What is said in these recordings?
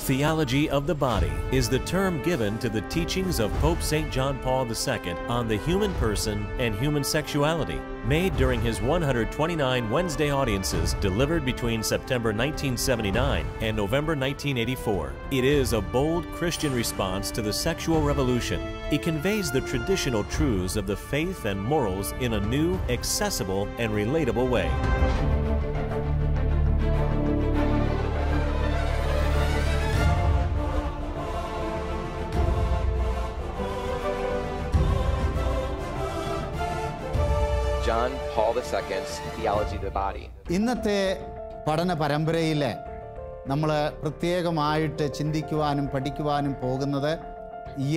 Theology of the body is the term given to the teachings of Pope St. John Paul II on the human person and human sexuality, made during his 129 Wednesday audiences delivered between September 1979 and November 1984. It is a bold Christian response to the sexual revolution. It conveys the traditional truths of the faith and morals in a new, accessible, and relatable way. Paul II's Theology of the Body. ഇന്നത്തെ പഠന പരമ്പരയിലെ നമ്മൾ പ്രത്യേകമായിട്ട് ചിന്തിക്കുവാനും പഠിക്കുവാനും പോകുന്നത്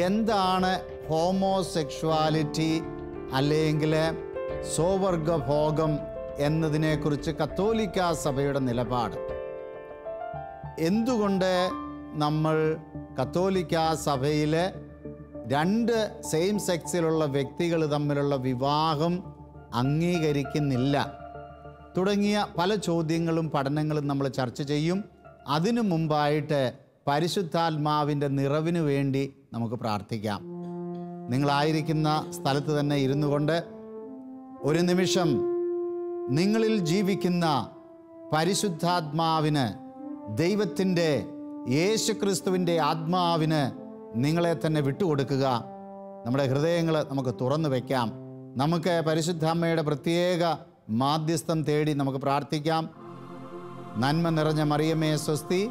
എന്താണ് homosexuality അല്ലെങ്കിൽ സോവർഗഭോഗം എന്നതിനെക്കുറിച്ച് കത്തോലിക്ക സഭയുടെ നിലപാട് എന്തുകൊണ്ട് നമ്മൾ കത്തോലിക്ക സഭയിൽ രണ്ട് സെയിം സെക്സിലുള്ള വ്യക്തികൾ തമ്മിലുള്ള വിവാഹം അംഗീകരിക്കുന്നില്ല തുടങ്ങിയ പല ചോദ്യങ്ങളും പഠനങ്ങളും നമ്മൾ ചർച്ച ചെയ്യും അതിനു മുമ്പായിട്ട് പരിശുദ്ധാത്മാവിൻ്റെ നിറവിനു വേണ്ടി നമുക്ക് പ്രാർത്ഥിക്കാം നിങ്ങളായിരിക്കുന്ന സ്ഥലത്ത് തന്നെ ഇരുന്നു കൊണ്ട് ഒരു നിമിഷം നിങ്ങളിൽ ജീവിക്കുന്ന പരിശുദ്ധാത്മാവിന് ദൈവത്തിൻ്റെ യേശുക്രിസ്തുവിൻ്റെ ആത്മാവിന് നിങ്ങളെ തന്നെ വിട്ടുകൊടുക്കുക നമ്മുടെ ഹൃദയങ്ങൾ നമുക്ക് തുറന്നു വയ്ക്കാം നമുക്ക് പരിശുദ്ധാമ്മയുടെ പ്രത്യേക മാധ്യസ്ഥം തേടി നമുക്ക് പ്രാർത്ഥിക്കാം നന്മ നിറഞ്ഞ മറിയമ്മേ സ്വസ്തി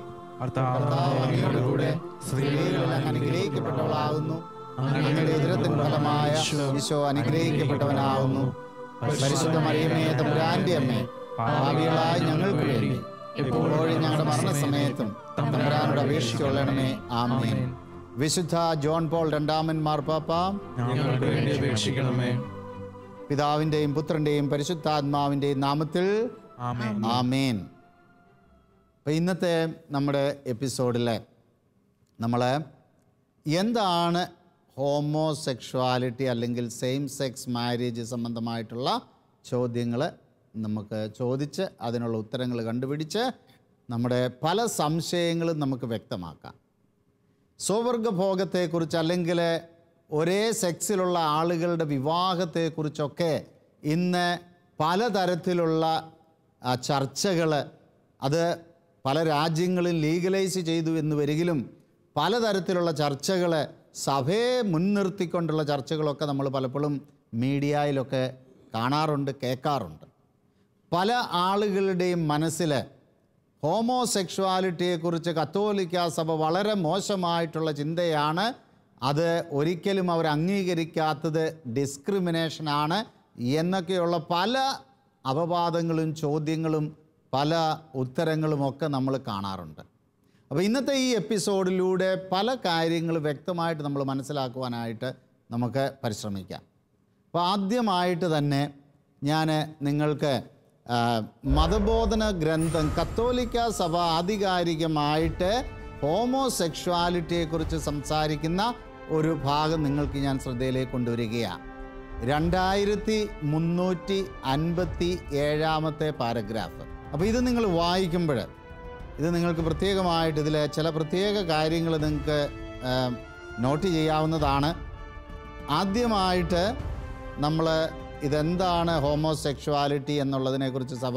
അനുഗ്രഹിക്കപ്പെട്ടവളാകുന്നു അങ്ങയുടെ ഉദരത്തിൻ ഫലമായ അനുഗ്രഹിക്കപ്പെട്ടവനാകുന്നു പരിശുദ്ധ മറിയമ്മേ തമ്പുരാന്റെ അമ്മേ ഭാവികളായ ഞങ്ങൾക്ക് വേണ്ടി എപ്പോഴും ഞങ്ങളുടെ മരണസമയത്തും തമ്പുരാനോട് അപേക്ഷിച്ചുകൊള്ളണമേ ആമേൻ വിശുദ്ധ ജോൺ പോൾ രണ്ടാമൻ മാർപ്പാപ്പ ഞങ്ങൾക്ക് വേണ്ടി അപേക്ഷിക്കണമേ പിതാവിൻ്റെയും പുത്രൻ്റെയും പരിശുദ്ധാത്മാവിൻ്റെയും നാമത്തിൽ ആമേൻ അപ്പം ഇന്നത്തെ നമ്മുടെ എപ്പിസോഡിൽ നമ്മൾ എന്താണ് ഹോമോസെക്ഷുവാലിറ്റി അല്ലെങ്കിൽ സെയിം സെക്സ് മാരേജ് സംബന്ധമായിട്ടുള്ള ചോദ്യങ്ങൾ നമുക്ക് ചോദിച്ച് അതിനുള്ള ഉത്തരങ്ങൾ കണ്ടുപിടിച്ച് നമ്മുടെ പല സംശയങ്ങളും നമുക്ക് വ്യക്തമാക്കാം സ്വവർഗഭോഗത്തെക്കുറിച്ച് അല്ലെങ്കിൽ ഒരേ സെക്സിലുള്ള ആളുകളുടെ വിവാഹത്തെക്കുറിച്ചൊക്കെ ഇന്ന് പലതരത്തിലുള്ള ചർച്ചകൾ അത് പല രാജ്യങ്ങളിൽ ലീഗലൈസ് ചെയ്തു എന്ന് വരികിലും പലതരത്തിലുള്ള ചർച്ചകൾ സഭയെ മുൻനിർത്തിക്കൊണ്ടുള്ള ചർച്ചകളൊക്കെ നമ്മൾ പലപ്പോഴും മീഡിയയിലൊക്കെ കാണാറുണ്ട് കേൾക്കാറുണ്ട് പല ആളുകളുടെയും മനസ്സിൽ ഹോമോസെക്ഷുവാലിറ്റിയെക്കുറിച്ച് കത്തോലിക്ക സഭ വളരെ മോശമായിട്ടുള്ള ചിന്തയാണ് അത് ഒരിക്കലും അവർ അംഗീകരിക്കാത്തത് ഡിസ്ക്രിമിനേഷനാണ് എന്നൊക്കെയുള്ള പല അപവാദങ്ങളും ചോദ്യങ്ങളും പല ഉത്തരങ്ങളുമൊക്കെ നമ്മൾ കാണാറുണ്ട് അപ്പോൾ ഇന്നത്തെ ഈ എപ്പിസോഡിലൂടെ പല കാര്യങ്ങൾ വ്യക്തമായിട്ട് നമ്മൾ മനസ്സിലാക്കുവാനായിട്ട് നമുക്ക് പരിശ്രമിക്കാം അപ്പോൾ ആദ്യമായിട്ട് തന്നെ ഞാൻ നിങ്ങൾക്ക് മതബോധന ഗ്രന്ഥം കത്തോലിക്ക സഭ ആധികാരികമായിട്ട് ഹോമോസെക്ഷുവാലിറ്റിയെക്കുറിച്ച് സംസാരിക്കുന്ന ഒരു ഭാഗം നിങ്ങൾക്ക് ഞാൻ ശ്രദ്ധയിലേക്ക് കൊണ്ടുവരികയാണ് രണ്ടായിരത്തി മുന്നൂറ്റി അൻപത്തി ഏഴാമത്തെ പാരഗ്രാഫ് അപ്പോൾ ഇത് നിങ്ങൾ വായിക്കുമ്പോൾ ഇത് നിങ്ങൾക്ക് പ്രത്യേകമായിട്ട് ഇതിൽ ചില പ്രത്യേക കാര്യങ്ങൾ നിങ്ങൾക്ക് നോട്ട് ചെയ്യാവുന്നതാണ് ആദ്യമായിട്ട് നമ്മൾ ഇതെന്താണ് ഹോമോസെക്ഷുവാലിറ്റി എന്നുള്ളതിനെക്കുറിച്ച് സഭ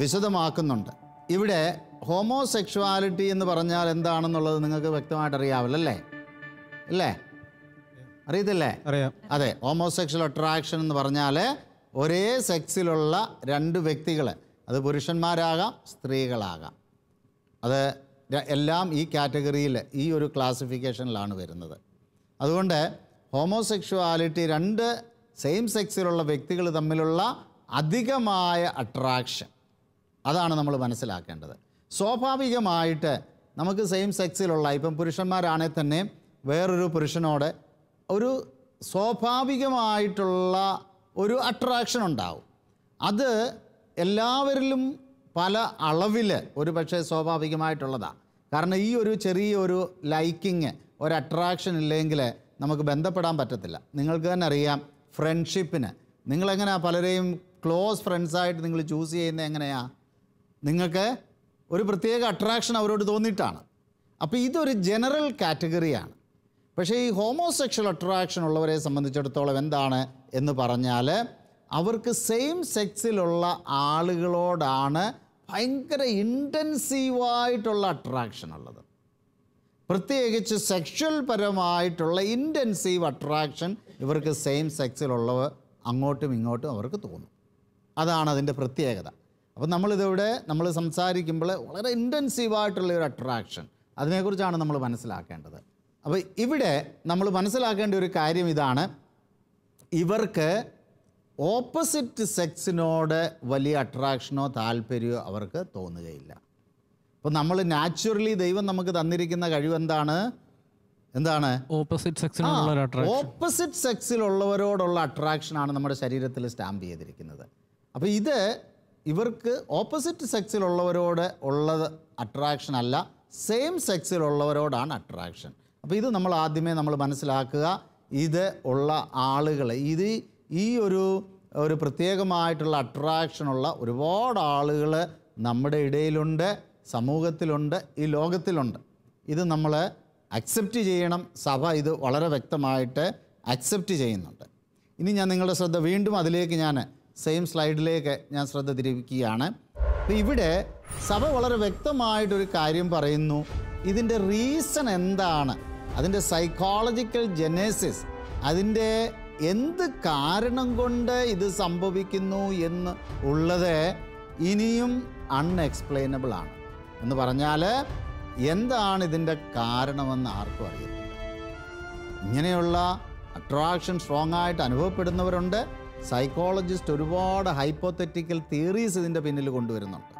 വിശദമാക്കുന്നുണ്ട് ഇവിടെ ഹോമോസെക്ഷുവാലിറ്റി എന്ന് പറഞ്ഞാൽ എന്താണെന്നുള്ളത് നിങ്ങൾക്ക് വ്യക്തമായിട്ട് അല്ലേ അല്ലേ അറിയത്തില്ലേ അതെ ഹോമോസെക്ഷൽ അട്രാക്ഷൻ എന്ന് പറഞ്ഞാൽ ഒരേ സെക്സിലുള്ള രണ്ട് വ്യക്തികൾ അത് പുരുഷന്മാരാകാം സ്ത്രീകളാകാം അത് എല്ലാം ഈ കാറ്റഗറിയിൽ ഈ ഒരു ക്ലാസിഫിക്കേഷനിലാണ് വരുന്നത് അതുകൊണ്ട് ഹോമോസെക്ഷുവാലിറ്റി രണ്ട് സെയിം സെക്സിലുള്ള വ്യക്തികൾ തമ്മിലുള്ള അധികമായ അട്രാക്ഷൻ അതാണ് നമ്മൾ മനസ്സിലാക്കേണ്ടത് സ്വാഭാവികമായിട്ട് നമുക്ക് സെയിം സെക്സിലുള്ള ഇപ്പം പുരുഷന്മാരാണെങ്കിൽ തന്നെ വേറൊരു പുരുഷനോട് ഒരു സ്വാഭാവികമായിട്ടുള്ള ഒരു അട്രാക്ഷൻ ഉണ്ടാവും അത് എല്ലാവരിലും പല അളവിൽ ഒരു പക്ഷേ സ്വാഭാവികമായിട്ടുള്ളതാണ് കാരണം ഈ ഒരു ചെറിയ ഒരു ലൈക്കിങ് ഒരു അട്രാക്ഷൻ ഇല്ലെങ്കിൽ നമുക്ക് ബന്ധപ്പെടാൻ പറ്റത്തില്ല നിങ്ങൾക്ക് തന്നെ അറിയാം ഫ്രണ്ട്ഷിപ്പിന് നിങ്ങളെങ്ങനെയാണ് പലരെയും ക്ലോസ് ഫ്രണ്ട്സായിട്ട് നിങ്ങൾ ചൂസ് ചെയ്യുന്നത് എങ്ങനെയാണ് നിങ്ങൾക്ക് ഒരു പ്രത്യേക അട്രാക്ഷൻ അവരോട് തോന്നിയിട്ടാണ് അപ്പോൾ ഇതൊരു ജനറൽ കാറ്റഗറിയാണ് പക്ഷേ ഈ ഹോമോസെക്ഷൽ അട്രാക്ഷൻ ഉള്ളവരെ സംബന്ധിച്ചിടത്തോളം എന്താണ് എന്ന് പറഞ്ഞാൽ അവർക്ക് സെയിം സെക്സിലുള്ള ആളുകളോടാണ് ഭയങ്കര ഇൻറ്റൻസീവായിട്ടുള്ള അട്രാക്ഷൻ ഉള്ളത് പ്രത്യേകിച്ച് സെക്ഷൽ പരമായിട്ടുള്ള ഇൻറ്റൻസീവ് അട്രാക്ഷൻ ഇവർക്ക് സെയിം സെക്സിലുള്ളവർ അങ്ങോട്ടും ഇങ്ങോട്ടും അവർക്ക് തോന്നും അതാണ് അതിൻ്റെ പ്രത്യേകത അപ്പോൾ നമ്മളിതിവിടെ നമ്മൾ സംസാരിക്കുമ്പോൾ വളരെ ഇൻറ്റൻസീവായിട്ടുള്ള ഒരു അട്രാക്ഷൻ അതിനെക്കുറിച്ചാണ് നമ്മൾ മനസ്സിലാക്കേണ്ടത് അപ്പോൾ ഇവിടെ നമ്മൾ മനസ്സിലാക്കേണ്ട ഒരു കാര്യം ഇതാണ് ഇവർക്ക് ഓപ്പോസിറ്റ് സെക്സിനോട് വലിയ അട്രാക്ഷനോ താല്പര്യമോ അവർക്ക് തോന്നുകയില്ല അപ്പോൾ നമ്മൾ നാച്ചുറലി ദൈവം നമുക്ക് തന്നിരിക്കുന്ന കഴിവ് എന്താണ് എന്താണ് ഓപ്പോസിറ്റ് സെക്സിനുള്ള ഓപ്പോസിറ്റ് സെക്സിലുള്ളവരോടുള്ള അട്രാക്ഷനാണ് നമ്മുടെ ശരീരത്തിൽ സ്റ്റാമ്പ് ചെയ്തിരിക്കുന്നത് അപ്പോൾ ഇത് ഇവർക്ക് ഓപ്പോസിറ്റ് സെക്സിലുള്ളവരോട് ഉള്ളത് അട്രാക്ഷൻ അല്ല സെയിം സെക്സിലുള്ളവരോടാണ് അട്രാക്ഷൻ അപ്പോൾ ഇത് നമ്മൾ ആദ്യമേ നമ്മൾ മനസ്സിലാക്കുക ഇത് ഉള്ള ആളുകൾ ഇത് ഈ ഒരു ഒരു പ്രത്യേകമായിട്ടുള്ള അട്രാക്ഷനുള്ള ഒരുപാട് ആളുകൾ നമ്മുടെ ഇടയിലുണ്ട് സമൂഹത്തിലുണ്ട് ഈ ലോകത്തിലുണ്ട് ഇത് നമ്മൾ അക്സെപ്റ്റ് ചെയ്യണം സഭ ഇത് വളരെ വ്യക്തമായിട്ട് അക്സെപ്റ്റ് ചെയ്യുന്നുണ്ട് ഇനി ഞാൻ നിങ്ങളുടെ ശ്രദ്ധ വീണ്ടും അതിലേക്ക് ഞാൻ സെയിം സ്ലൈഡിലേക്ക് ഞാൻ ശ്രദ്ധ തിരിക്കുകയാണ് അപ്പോൾ ഇവിടെ സഭ വളരെ വ്യക്തമായിട്ടൊരു കാര്യം പറയുന്നു ഇതിൻ്റെ റീസൺ എന്താണ് അതിൻ്റെ സൈക്കോളജിക്കൽ ജനേസിസ് അതിൻ്റെ എന്ത് കാരണം കൊണ്ട് ഇത് സംഭവിക്കുന്നു എന്ന് ഉള്ളത് ഇനിയും അൺഎക്സ്പ്ലെയിനബിൾ ആണ് എന്ന് പറഞ്ഞാൽ എന്താണ് ഇതിൻ്റെ കാരണമെന്ന് ആർക്കും അറിയത്തില്ല ഇങ്ങനെയുള്ള അട്രാക്ഷൻ സ്ട്രോങ് ആയിട്ട് അനുഭവപ്പെടുന്നവരുണ്ട് സൈക്കോളജിസ്റ്റ് ഒരുപാട് ഹൈപ്പോത്തറ്റിക്കൽ തിയറീസ് ഇതിൻ്റെ പിന്നിൽ കൊണ്ടുവരുന്നുണ്ട്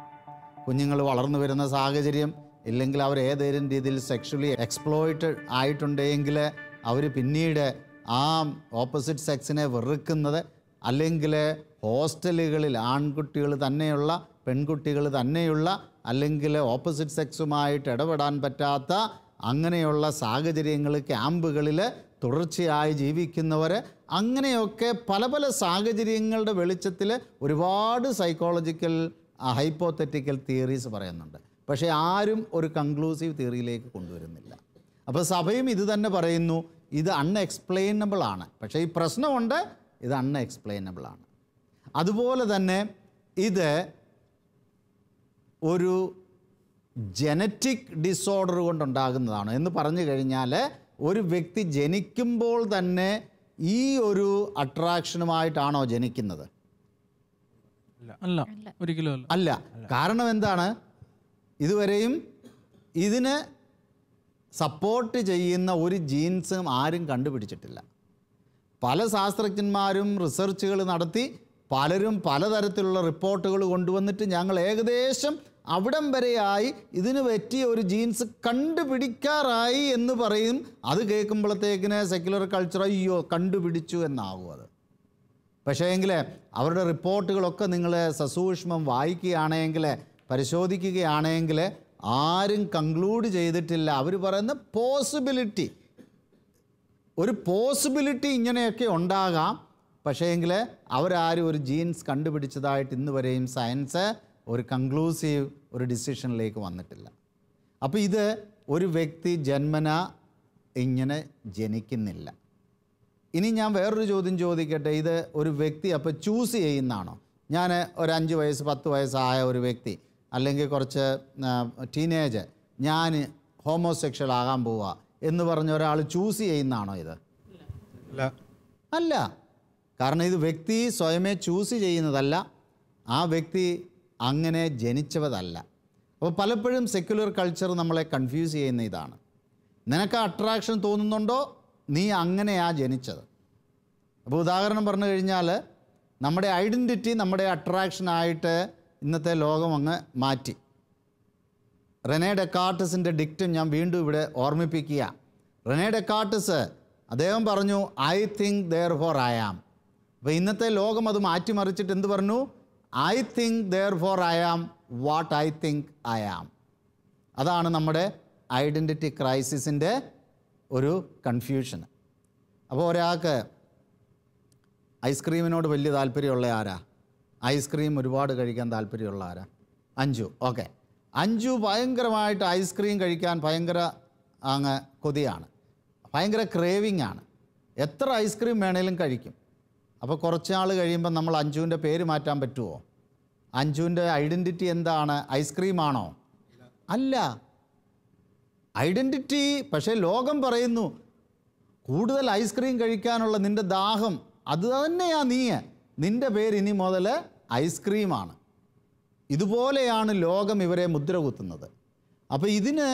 കുഞ്ഞുങ്ങൾ വളർന്നു വരുന്ന സാഹചര്യം ഇല്ലെങ്കിൽ അവർ ഏതേലും രീതിയിൽ സെക്ഷലി എക്സ്പ്ലോയിറ്റഡ് ആയിട്ടുണ്ടെങ്കിൽ അവർ പിന്നീട് ആ ഓപ്പോസിറ്റ് സെക്സിനെ വെറുക്കുന്നത് അല്ലെങ്കിൽ ഹോസ്റ്റലുകളിൽ ആൺകുട്ടികൾ തന്നെയുള്ള പെൺകുട്ടികൾ തന്നെയുള്ള അല്ലെങ്കിൽ ഓപ്പോസിറ്റ് സെക്സുമായിട്ട് ഇടപെടാൻ പറ്റാത്ത അങ്ങനെയുള്ള സാഹചര്യങ്ങൾ ക്യാമ്പുകളിൽ തുടർച്ചയായി ജീവിക്കുന്നവർ അങ്ങനെയൊക്കെ പല പല സാഹചര്യങ്ങളുടെ വെളിച്ചത്തിൽ ഒരുപാട് സൈക്കോളജിക്കൽ ഹൈപ്പോത്തറ്റിക്കൽ തിയറീസ് പറയുന്നുണ്ട് പക്ഷേ ആരും ഒരു കൺക്ലൂസീവ് തിയറിയിലേക്ക് കൊണ്ടുവരുന്നില്ല അപ്പോൾ സഭയും ഇത് തന്നെ പറയുന്നു ഇത് അൺഎക്സ്പ്ലെയിനബിൾ ആണ് പക്ഷേ ഈ പ്രശ്നമുണ്ട് ഇത് അൺഎക്സ്പ്ലെയിനബിൾ ആണ് അതുപോലെ തന്നെ ഇത് ഒരു ജനറ്റിക് ഡിസോർഡർ കൊണ്ടുണ്ടാകുന്നതാണ് എന്ന് പറഞ്ഞു കഴിഞ്ഞാൽ ഒരു വ്യക്തി ജനിക്കുമ്പോൾ തന്നെ ഈ ഒരു അട്രാക്ഷനുമായിട്ടാണോ ജനിക്കുന്നത് അല്ല അല്ല കാരണം എന്താണ് ഇതുവരെയും ഇതിന് സപ്പോർട്ട് ചെയ്യുന്ന ഒരു ജീൻസും ആരും കണ്ടുപിടിച്ചിട്ടില്ല പല ശാസ്ത്രജ്ഞന്മാരും റിസർച്ചുകൾ നടത്തി പലരും പലതരത്തിലുള്ള റിപ്പോർട്ടുകൾ കൊണ്ടുവന്നിട്ട് ഞങ്ങൾ ഏകദേശം അവിടം വരെയായി ഇതിന് പറ്റിയ ഒരു ജീൻസ് കണ്ടുപിടിക്കാറായി എന്ന് പറയും അത് കേൾക്കുമ്പോഴത്തേക്കിന് സെക്യുലർ കൾച്ചർ അയ്യോ കണ്ടുപിടിച്ചു എന്നാകും അത് പക്ഷേ എങ്കിൽ അവരുടെ റിപ്പോർട്ടുകളൊക്കെ നിങ്ങൾ സസൂക്ഷ്മം വായിക്കുകയാണെങ്കിൽ പരിശോധിക്കുകയാണെങ്കിൽ ആരും കൺക്ലൂഡ് ചെയ്തിട്ടില്ല അവർ പറയുന്ന പോസിബിലിറ്റി ഒരു പോസിബിലിറ്റി ഇങ്ങനെയൊക്കെ ഉണ്ടാകാം എങ്കിൽ അവരാരും ഒരു ജീൻസ് കണ്ടുപിടിച്ചതായിട്ട് ഇന്ന് വരെയും സയൻസ് ഒരു കൺക്ലൂസീവ് ഒരു ഡിസിഷനിലേക്ക് വന്നിട്ടില്ല അപ്പോൾ ഇത് ഒരു വ്യക്തി ജന്മന ഇങ്ങനെ ജനിക്കുന്നില്ല ഇനി ഞാൻ വേറൊരു ചോദ്യം ചോദിക്കട്ടെ ഇത് ഒരു വ്യക്തി അപ്പോൾ ചൂസ് ചെയ്യുന്നതാണോ ഞാൻ ഒരു അഞ്ച് വയസ്സ് പത്ത് വയസ്സായ ഒരു വ്യക്തി അല്ലെങ്കിൽ കുറച്ച് ടീനേജ് ഞാൻ ഹോമോസെക്ഷൽ ആകാൻ പോവുക എന്ന് പറഞ്ഞ ഒരാൾ ചൂസ് ചെയ്യുന്നതാണോ ഇത് അല്ല കാരണം ഇത് വ്യക്തി സ്വയമേ ചൂസ് ചെയ്യുന്നതല്ല ആ വ്യക്തി അങ്ങനെ ജനിച്ചവതല്ല അപ്പോൾ പലപ്പോഴും സെക്യുലർ കൾച്ചർ നമ്മളെ കൺഫ്യൂസ് ചെയ്യുന്ന ഇതാണ് നിനക്ക് അട്രാക്ഷൻ തോന്നുന്നുണ്ടോ നീ അങ്ങനെയാ ജനിച്ചത് അപ്പോൾ ഉദാഹരണം പറഞ്ഞു കഴിഞ്ഞാൽ നമ്മുടെ ഐഡൻറ്റിറ്റി നമ്മുടെ അട്രാക്ഷനായിട്ട് ഇന്നത്തെ ലോകം അങ്ങ് മാറ്റി റെനേ ഡെക്കാർട്ടസിൻ്റെ ഡിക്റ്റും ഞാൻ വീണ്ടും ഇവിടെ ഓർമ്മിപ്പിക്കുക റെനേ ഡെക്കാർട്ടസ് അദ്ദേഹം പറഞ്ഞു I think therefore I am അപ്പോൾ ഇന്നത്തെ ലോകം അത് മാറ്റിമറിച്ചിട്ട് എന്ത് പറഞ്ഞു I think therefore I am what I think I am അതാണ് നമ്മുടെ ഐഡൻറ്റിറ്റി ക്രൈസിസിൻ്റെ ഒരു കൺഫ്യൂഷൻ അപ്പോൾ ഒരാൾക്ക് ഐസ്ക്രീമിനോട് വലിയ താല്പര്യമുള്ള ആരാ ഐസ്ക്രീം ഒരുപാട് കഴിക്കാൻ താല്പര്യമുള്ള ആരാ അഞ്ചു ഓക്കെ അഞ്ചു ഭയങ്കരമായിട്ട് ഐസ്ക്രീം കഴിക്കാൻ ഭയങ്കര അങ്ങ് കൊതിയാണ് ഭയങ്കര ക്രേവിംഗ് ആണ് എത്ര ഐസ്ക്രീം വേണേലും കഴിക്കും അപ്പോൾ കുറച്ച് നാൾ കഴിയുമ്പോൾ നമ്മൾ അഞ്ചുവിൻ്റെ പേര് മാറ്റാൻ പറ്റുമോ അഞ്ചുവിൻ്റെ ഐഡൻറ്റിറ്റി എന്താണ് ഐസ്ക്രീമാണോ അല്ല ഐഡൻറ്റിറ്റി പക്ഷേ ലോകം പറയുന്നു കൂടുതൽ ഐസ്ക്രീം കഴിക്കാനുള്ള നിൻ്റെ ദാഹം അത് തന്നെയാ നീ നിൻ്റെ പേര് ഇനി മുതൽ ഐസ്ക്രീമാണ് ഇതുപോലെയാണ് ലോകം ഇവരെ മുദ്ര കുത്തുന്നത് അപ്പോൾ ഇതിന്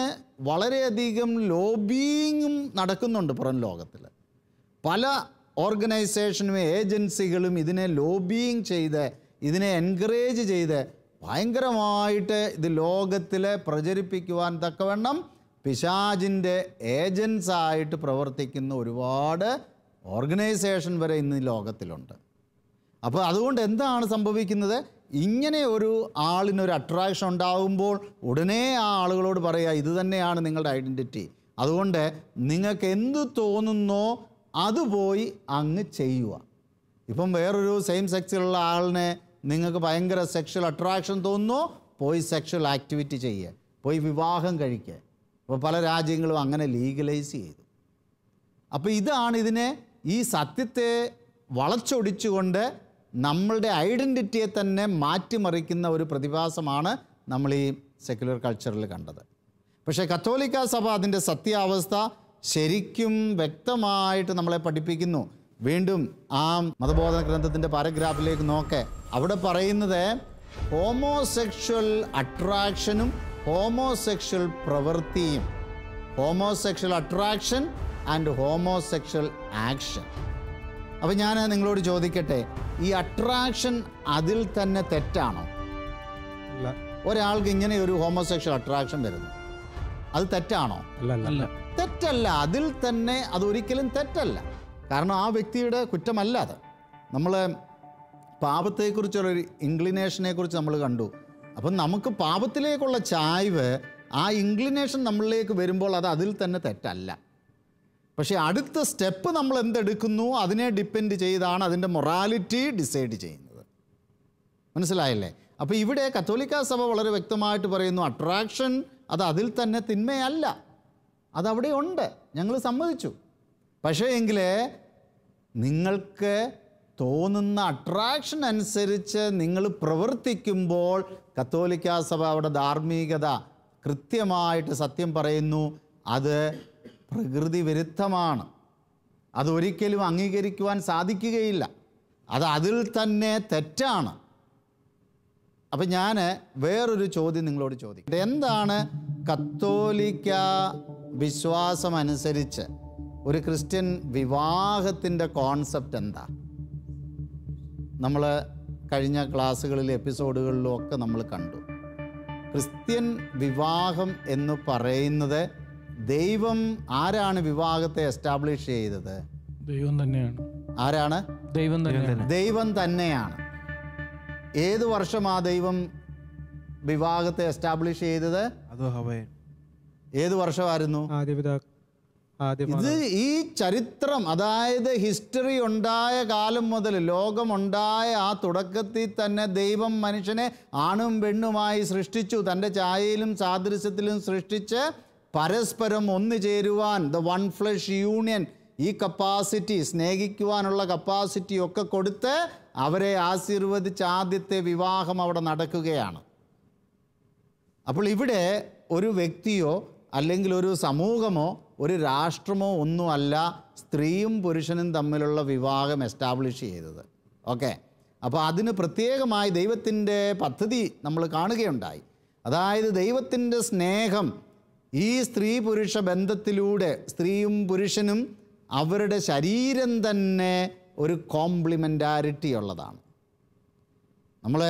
വളരെയധികം ലോബിയിങ്ങും നടക്കുന്നുണ്ട് പുറം ലോകത്തിൽ പല ഓർഗനൈസേഷനും ഏജൻസികളും ഇതിനെ ലോബിയിങ് ചെയ്ത് ഇതിനെ എൻകറേജ് ചെയ്ത് ഭയങ്കരമായിട്ട് ഇത് ലോകത്തിൽ പ്രചരിപ്പിക്കുവാൻ തക്കവണ്ണം പിശാജിൻ്റെ ഏജൻസായിട്ട് പ്രവർത്തിക്കുന്ന ഒരുപാട് ഓർഗനൈസേഷൻ വരെ ഇന്ന് ലോകത്തിലുണ്ട് അപ്പോൾ അതുകൊണ്ട് എന്താണ് സംഭവിക്കുന്നത് ഇങ്ങനെ ഒരു ആളിനൊരു അട്രാക്ഷൻ ഉണ്ടാകുമ്പോൾ ഉടനെ ആ ആളുകളോട് പറയുക ഇത് തന്നെയാണ് നിങ്ങളുടെ ഐഡൻറ്റിറ്റി അതുകൊണ്ട് നിങ്ങൾക്ക് എന്ത് തോന്നുന്നോ അത് പോയി അങ്ങ് ചെയ്യുക ഇപ്പം വേറൊരു സെയിം സെക്സിലുള്ള ആളിനെ നിങ്ങൾക്ക് ഭയങ്കര സെക്ഷൽ അട്രാക്ഷൻ തോന്നുന്നു പോയി സെക്ഷൽ ആക്ടിവിറ്റി ചെയ്യുക പോയി വിവാഹം കഴിക്കുക അപ്പോൾ പല രാജ്യങ്ങളും അങ്ങനെ ലീഗലൈസ് ചെയ്തു അപ്പോൾ ഇതാണ് ഇതിനെ ഈ സത്യത്തെ വളച്ചൊടിച്ചുകൊണ്ട് നമ്മളുടെ ഐഡൻറ്റിറ്റിയെ തന്നെ മാറ്റിമറിക്കുന്ന ഒരു പ്രതിഭാസമാണ് നമ്മൾ ഈ സെക്യുലർ കൾച്ചറിൽ കണ്ടത് പക്ഷേ കത്തോലിക്ക സഭ അതിൻ്റെ സത്യാവസ്ഥ ശരിക്കും വ്യക്തമായിട്ട് നമ്മളെ പഠിപ്പിക്കുന്നു വീണ്ടും ആ മതബോധന ഗ്രന്ഥത്തിൻ്റെ പാരഗ്രാഫിലേക്ക് നോക്കെ അവിടെ പറയുന്നത് ഹോമോസെക്ഷൽ അട്രാക്ഷനും ഹോമോസെക്ഷൽ പ്രവൃത്തിയും homosexual attraction and homosexual action അപ്പോൾ ഞാൻ നിങ്ങളോട് ചോദിക്കട്ടെ ഈ അട്രാക്ഷൻ അതിൽ തന്നെ തെറ്റാണോ ഒരാൾക്ക് ഇങ്ങനെ ഒരു ഹോമോസെക്ഷൽ അട്രാക്ഷൻ വരുന്നു അത് തെറ്റാണോ തെറ്റല്ല അതിൽ തന്നെ അതൊരിക്കലും തെറ്റല്ല കാരണം ആ വ്യക്തിയുടെ കുറ്റമല്ല അത് നമ്മൾ പാപത്തെക്കുറിച്ചുള്ളൊരു ഇൻക്ലിനേഷനെ കുറിച്ച് നമ്മൾ കണ്ടു അപ്പം നമുക്ക് പാപത്തിലേക്കുള്ള ചായ്വ് ആ ഇൻക്ലിനേഷൻ നമ്മളിലേക്ക് വരുമ്പോൾ അത് അതിൽ തന്നെ തെറ്റല്ല പക്ഷേ അടുത്ത സ്റ്റെപ്പ് നമ്മൾ എന്തെടുക്കുന്നു അതിനെ ഡിപ്പെൻഡ് ചെയ്താണ് അതിൻ്റെ മൊറാലിറ്റി ഡിസൈഡ് ചെയ്യുന്നത് മനസ്സിലായല്ലേ അപ്പോൾ ഇവിടെ കത്തോലിക്ക സഭ വളരെ വ്യക്തമായിട്ട് പറയുന്നു അട്രാക്ഷൻ അത് അതിൽ തന്നെ തിന്മയല്ല അതവിടെ ഉണ്ട് ഞങ്ങൾ സമ്മതിച്ചു പക്ഷേ എങ്കിൽ നിങ്ങൾക്ക് തോന്നുന്ന അട്രാക്ഷൻ അനുസരിച്ച് നിങ്ങൾ പ്രവർത്തിക്കുമ്പോൾ കത്തോലിക്കാ സഭ അവിടെ ധാർമ്മികത കൃത്യമായിട്ട് സത്യം പറയുന്നു അത് പ്രകൃതി വിരുദ്ധമാണ് അതൊരിക്കലും അംഗീകരിക്കുവാൻ സാധിക്കുകയില്ല അത് അതിൽ തന്നെ തെറ്റാണ് അപ്പം ഞാൻ വേറൊരു ചോദ്യം നിങ്ങളോട് ചോദിക്കും എന്താണ് കത്തോലിക്ക വിശ്വാസമനുസരിച്ച് ഒരു ക്രിസ്ത്യൻ വിവാഹത്തിൻ്റെ കോൺസെപ്റ്റ് എന്താ നമ്മൾ കഴിഞ്ഞ ക്ലാസ്സുകളിൽ എപ്പിസോഡുകളിലും ഒക്കെ നമ്മൾ കണ്ടു ക്രിസ്ത്യൻ വിവാഹം എന്ന് പറയുന്നത് ദൈവം ആരാണ് വിവാഹത്തെ എസ്റ്റാബ്ലിഷ് ചെയ്തത് ദൈവം തന്നെയാണ് ആരാണ് ദൈവം തന്നെയാണ് ദൈവം തന്നെയാണ് ഏത് വർഷം ആ ദൈവം വിവാഹത്തെ എസ്റ്റാബ്ലിഷ് ചെയ്തത് ഏത് വർഷമായിരുന്നു ഇത് ഈ ചരിത്രം അതായത് ഹിസ്റ്ററി ഉണ്ടായ കാലം മുതൽ ലോകമുണ്ടായ ആ തുടക്കത്തിൽ തന്നെ ദൈവം മനുഷ്യനെ ആണും പെണ്ണുമായി സൃഷ്ടിച്ചു തൻ്റെ ചായയിലും സാദൃശ്യത്തിലും സൃഷ്ടിച്ച് പരസ്പരം ഒന്നു ചേരുവാൻ ദ വൺ ഫ്ലഷ് യൂണിയൻ ഈ കപ്പാസിറ്റി സ്നേഹിക്കുവാനുള്ള കപ്പാസിറ്റി ഒക്കെ കൊടുത്ത് അവരെ ആശീർവദിച്ച ആദ്യത്തെ വിവാഹം അവിടെ നടക്കുകയാണ് അപ്പോൾ ഇവിടെ ഒരു വ്യക്തിയോ അല്ലെങ്കിൽ ഒരു സമൂഹമോ ഒരു രാഷ്ട്രമോ ഒന്നുമല്ല സ്ത്രീയും പുരുഷനും തമ്മിലുള്ള വിവാഹം എസ്റ്റാബ്ലിഷ് ചെയ്തത് ഓക്കെ അപ്പോൾ അതിന് പ്രത്യേകമായി ദൈവത്തിൻ്റെ പദ്ധതി നമ്മൾ കാണുകയുണ്ടായി അതായത് ദൈവത്തിൻ്റെ സ്നേഹം ഈ സ്ത്രീ പുരുഷ ബന്ധത്തിലൂടെ സ്ത്രീയും പുരുഷനും അവരുടെ ശരീരം തന്നെ ഒരു കോംപ്ലിമെൻറ്റാരിറ്റി ഉള്ളതാണ് നമ്മൾ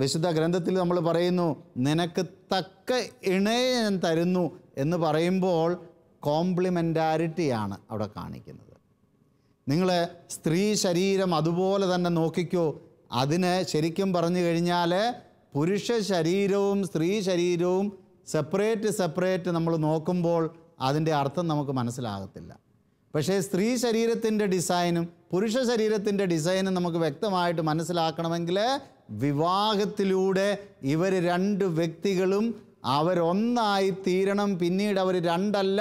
വിശുദ്ധ ഗ്രന്ഥത്തിൽ നമ്മൾ പറയുന്നു നിനക്ക് തക്ക ഇണയെ ഞാൻ തരുന്നു എന്ന് പറയുമ്പോൾ കോംപ്ലിമെൻറ്റാരിറ്റിയാണ് അവിടെ കാണിക്കുന്നത് നിങ്ങൾ സ്ത്രീ ശരീരം അതുപോലെ തന്നെ നോക്കിക്കോ അതിന് ശരിക്കും പറഞ്ഞു കഴിഞ്ഞാൽ പുരുഷ ശരീരവും സ്ത്രീ ശരീരവും സെപ്പറേറ്റ് സെപ്പറേറ്റ് നമ്മൾ നോക്കുമ്പോൾ അതിൻ്റെ അർത്ഥം നമുക്ക് മനസ്സിലാകത്തില്ല പക്ഷേ സ്ത്രീ ശരീരത്തിൻ്റെ ഡിസൈനും പുരുഷ ശരീരത്തിൻ്റെ ഡിസൈനും നമുക്ക് വ്യക്തമായിട്ട് മനസ്സിലാക്കണമെങ്കിൽ വിവാഹത്തിലൂടെ ഇവർ രണ്ട് വ്യക്തികളും അവരൊന്നായി തീരണം പിന്നീട് അവർ രണ്ടല്ല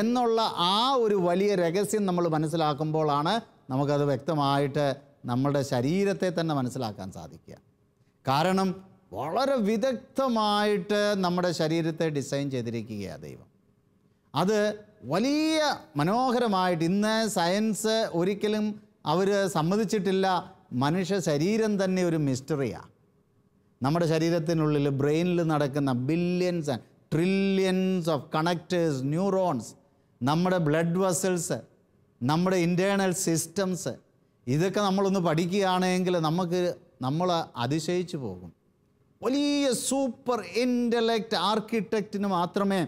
എന്നുള്ള ആ ഒരു വലിയ രഹസ്യം നമ്മൾ മനസ്സിലാക്കുമ്പോഴാണ് നമുക്കത് വ്യക്തമായിട്ട് നമ്മുടെ ശരീരത്തെ തന്നെ മനസ്സിലാക്കാൻ സാധിക്കുക കാരണം വളരെ വിദഗ്ധമായിട്ട് നമ്മുടെ ശരീരത്തെ ഡിസൈൻ ചെയ്തിരിക്കുകയാണ് ദൈവം അത് വലിയ മനോഹരമായിട്ട് ഇന്ന് സയൻസ് ഒരിക്കലും അവർ സമ്മതിച്ചിട്ടില്ല മനുഷ്യ ശരീരം തന്നെ ഒരു മിസ്റ്ററിയാണ് നമ്മുടെ ശരീരത്തിനുള്ളിൽ ബ്രെയിനിൽ നടക്കുന്ന billions trillions of connectors neurons നമ്മുടെ ബ്ലഡ് വെസൽസ് നമ്മുടെ ഇൻറ്റേണൽ സിസ്റ്റംസ് ഇതൊക്കെ നമ്മളൊന്ന് പഠിക്കുകയാണെങ്കിൽ നമുക്ക് നമ്മൾ അതിശയിച്ചു പോകും വലിയ സൂപ്പർ ഇൻ്റലക്റ്റ് ആർക്കിടെക്റ്റിന് മാത്രമേ